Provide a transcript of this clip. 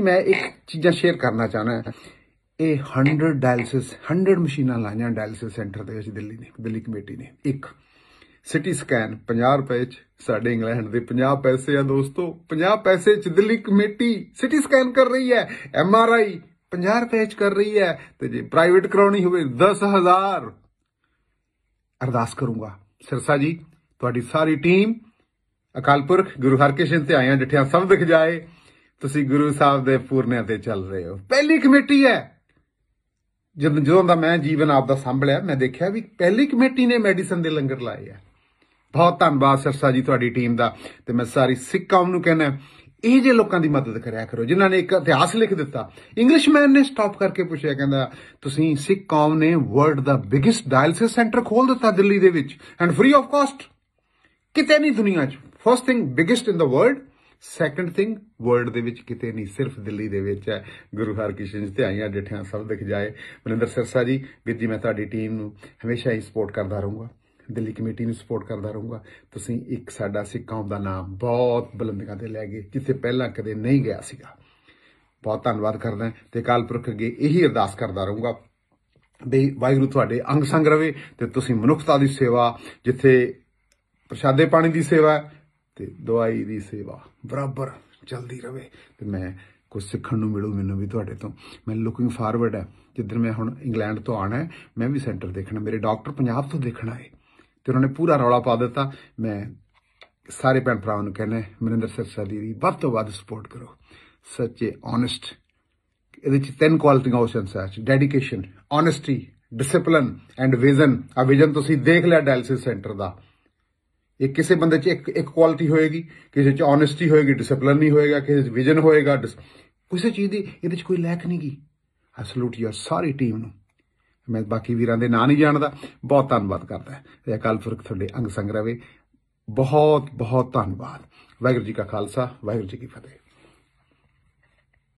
ਕਿ ਮੈਂ ਇੱਕ ਚੀਜ਼ਾਂ ਸ਼ੇਅਰ ਕਰਨਾ ਚਾਹਣਾ ਹੈ ਇਹ 100 ਡਾਇਲਿਸਿਸ 100 ਮਸ਼ੀਨਾਂ ਲਾਈਆਂ ਡਾਇਲਿਸਿਸ ਸੈਂਟਰ ਦੇ ਵਿੱਚ ਦਿੱਲੀ ਨੇ ਦਿੱਲੀ ਕਮੇਟੀ ਨੇ ਇੱਕ ਸਿਟੀ ਸਕੈਨ 50 ਰੁਪਏ ਚ ਸਾਡੇ ਇੰਗਲੈਂਡ ਦੇ 50 ਪੈਸੇ ਆ ਦੋਸਤੋ 50 ਪੈਸੇ ਚ ਦਿੱਲੀ ਕਮੇਟੀ ਸਿਟੀ ਸਕੈਨ ਕਰ ਰਹੀ ਹੈ ਐਮ ਆਰ ਆਈ 50 ਰੁਪਏ ਚ ਕਰ ਰਹੀ ਹੈ ਤੇ ਜੇ ਪ੍ਰਾਈਵੇਟ ਕਰਾਉਣੀ ਹੋਵੇ 10000 ਅਰਦਾਸ ਕਰੂੰਗਾ ਸਰਸਾ ਜੀ ਤੁਹਾਡੀ ਸਾਰੀ ਟੀਮ ਅਕਾਲਪੁਰਖ ਗੁਰੂ ਹਰਕ੍ਰਿਸ਼ਨ ਤੇ ਆਇਆ ਡਿਠਿਆ ਸਭ ਦਿਖ ਜਾਏ ਤੁਸੀਂ ਗੁਰੂ ਸਾਹਿਬ ਦੇ ਪੂਰਨਿਆਂ ਤੇ ਚੱਲ ਰਹੇ ਹੋ ਪਹਿਲੀ ਕਮੇਟੀ ਹੈ ਜਦੋਂ ਜਦੋਂ ਦਾ ਮੈਂ ਜੀਵਨ ਆਪ ਦਾ ਸੰਭਲਿਆ ਮੈਂ ਦੇਖਿਆ ਵੀ ਪਹਿਲੀ ਕਮੇਟੀ ਨੇ ਮੈਡੀਸਨ ਦੇ ਲੰਗਰ ਲਾਏ ਆ ਬਹੁਤ ਧੰਨਵਾਦ ਸਰਸਾ ਜੀ ਤੁਹਾਡੀ ਟੀਮ ਦਾ ਤੇ ਮੈਂ ਸਾਰੀ ਸਿੱਖ ਕੌਮ ਨੂੰ ਕਹਿੰਦਾ ਇਹ ਜੇ ਲੋਕਾਂ ਦੀ ਮਦਦ ਕਰਿਆ ਕਰੋ ਜਿਨ੍ਹਾਂ ਨੇ ਇੱਕ ਇਤਿਹਾਸ ਲਿਖ ਦਿੱਤਾ ਇੰਗਲਿਸ਼ਮੈਨ ਨੇ ਸਟਾਪ ਕਰਕੇ ਪੁੱਛਿਆ ਕਹਿੰਦਾ ਤੁਸੀਂ ਸਿੱਖ ਕੌਮ ਨੇ ਵਰਲਡ ਦਾ ਬਿਗੇਸਟ ਡਾਇਲਿਸਿਸ ਸੈਂਟਰ ਖੋਲ ਦਿੱਤਾ ਦਿੱਲੀ ਦੇ ਵਿੱਚ ਐਂਡ ਫ੍ਰੀ ਆਫ ਕਾਸਟ ਕਿਤੇ ਨਹੀਂ ਦੁਨੀਆ 'ਚ first thing biggest in the world second thing world ਦੇ ਵਿੱਚ ਕਿਤੇ ਨਹੀਂ ਸਿਰਫ ਦਿੱਲੀ ਦੇ ਵਿੱਚ ਹੈ ਗੁਰੂ ਹਰਕ੍ਰਿਸ਼ਨ ਜੀ ਤੇ ਆਈਆਂ ਡਿਠਿਆਂ ਸਭ ਦਿਖ ਜਾਏ ਮਨਿੰਦਰ ਸਰਸਾ ਜੀ ਵੀਰ ਜੀ ਮੈਂ ਤੁਹਾਡੀ ਟੀਮ ਨੂੰ ਹਮੇਸ਼ਾ ਹੀ ਸਪੋਰਟ ਕਰਦਾ ਰਹੂੰਗਾ ਦਿੱਲੀ ਕਮੇਟੀ ਨੂੰ ਸਪੋਰਟ ਕਰਦਾ ਰਹੂੰਗਾ ਤੁਸੀਂ ਇੱਕ ਸਾਡਾ ਸਿੱਖ ਦਾ ਨਾਮ ਬਹੁਤ ਬੁਲੰਦੀਆਂ ਤੇ ਲੈ ਗਏ ਜਿੱਥੇ ਪਹਿਲਾਂ ਕਦੇ ਨਹੀਂ ਗਿਆ ਸੀਗਾ ਬਹੁਤ ਧੰਨਵਾਦ ਕਰਦਾ ਤੇ ਕਾਲ ਪੁਰਖ ਅੱਗੇ ਇਹੀ ਅਰਦਾਸ ਕਰਦਾ ਰਹੂੰਗਾ ਵੀ ਵਾਹਿਗੁਰੂ ਤੁਹਾਡੇ ਅੰਗ ਸੰਗ ਰਵੇ ਤੇ ਤੁਸੀਂ ਮਨੁੱਖਤਾ ਦੀ ਸੇਵਾ ਜਿੱਥੇ ਪ੍ਰਸ਼ਾਦੇ ਪਾਣੀ ਦੀ ਸੇਵਾ ਤੇ ਦਵਾਈ ਦੀ ਸੇਵਾ ਬਰਾਬਰ ਜਲਦੀ ਰਵੇ ਤੇ ਮੈਂ ਕੁਝ ਸਿੱਖਣ ਨੂੰ ਮਿਲੂ ਮੈਨੂੰ ਵੀ ਤੁਹਾਡੇ ਤੋਂ ਮੈਂ ਲੁਕਿੰਗ ਫਾਰਵਰਡ ਹੈ ਜਿੱਦਣ ਮੈਂ ਹੁਣ ਇੰਗਲੈਂਡ ਤੋਂ ਆਣਾ ਹੈ ਮੈਂ ਵੀ ਸੈਂਟਰ ਦੇਖਣਾ ਮੇਰੇ ਡਾਕਟਰ ਪੰਜਾਬ ਤੋਂ ਦੇਖਣਾ ਹੈ ਤੇ ਉਹਨਾਂ ਨੇ ਪੂਰਾ ਰੌਲਾ ਪਾ ਦਿੱਤਾ ਮੈਂ ਸਾਰੇ ਭੈਣ ਭਰਾਵਾਂ ਨੂੰ ਕਹਿੰਦਾ ਮਨਿੰਦਰ ਸਰਸਾ ਦੀ ਵੱਧ ਤੋਂ ਵੱਧ ਸਪੋਰਟ ਕਰੋ ਸੱਚੇ ਓਨੈਸਟ ਇਹਦੇ ਚ ਤਿੰਨ ਕੁਆਲਿਟੀਆਂ ਹੋ ਸਕਦੀਆਂ ਸੱਚ dedication honesty discipline and vision ਆ ਵਿਜ਼ਨ ਤੁਸੀਂ ਦੇਖ ਲਿਆ ਡਾਇਲਿਸਿਸ ਸੈਂਟਰ ਦਾ ਇਹ ਕਿਸੇ ਬੰਦੇ 'ਚ ਇੱਕ ਇੱਕ ਕੁਆਲਿਟੀ ਹੋਏਗੀ ਕਿਸੇ 'ਚ ਓਨੈਸਟੀ ਹੋਏਗੀ ਡਿਸਪਲਿਨ ਨਹੀਂ ਹੋਏਗਾ ਕਿਸੇ 'ਚ ਵਿਜ਼ਨ ਹੋਏਗਾ ਕਿਸੇ ਚੀਜ਼ ਦੀ ਇਹਦੇ 'ਚ ਕੋਈ ਲੈਕ ਨਹੀਂਗੀ ਆ ਸਲੂਟ ਯੂਰ ਸਾਰੀ ਟੀਮ ਨੂੰ ਮੈਂ ਬਾਕੀ ਵੀਰਾਂ ਦੇ ਨਾਂ ਨਹੀਂ ਜਾਣਦਾ ਬਹੁਤ ਧੰਨਵਾਦ ਕਰਦਾ ਤੇ ਅਕਾਲ ਪੁਰਖ ਤੁਹਾਡੇ ਅੰਗ ਸੰਗ ਰਵੇ ਬਹੁਤ ਬਹੁਤ ਧੰਨਵਾਦ ਵਾਹਿਗੁਰੂ ਜੀ ਕਾ ਖਾਲਸਾ ਵਾਹਿਗੁਰੂ ਜੀ ਕੀ ਫਤਿਹ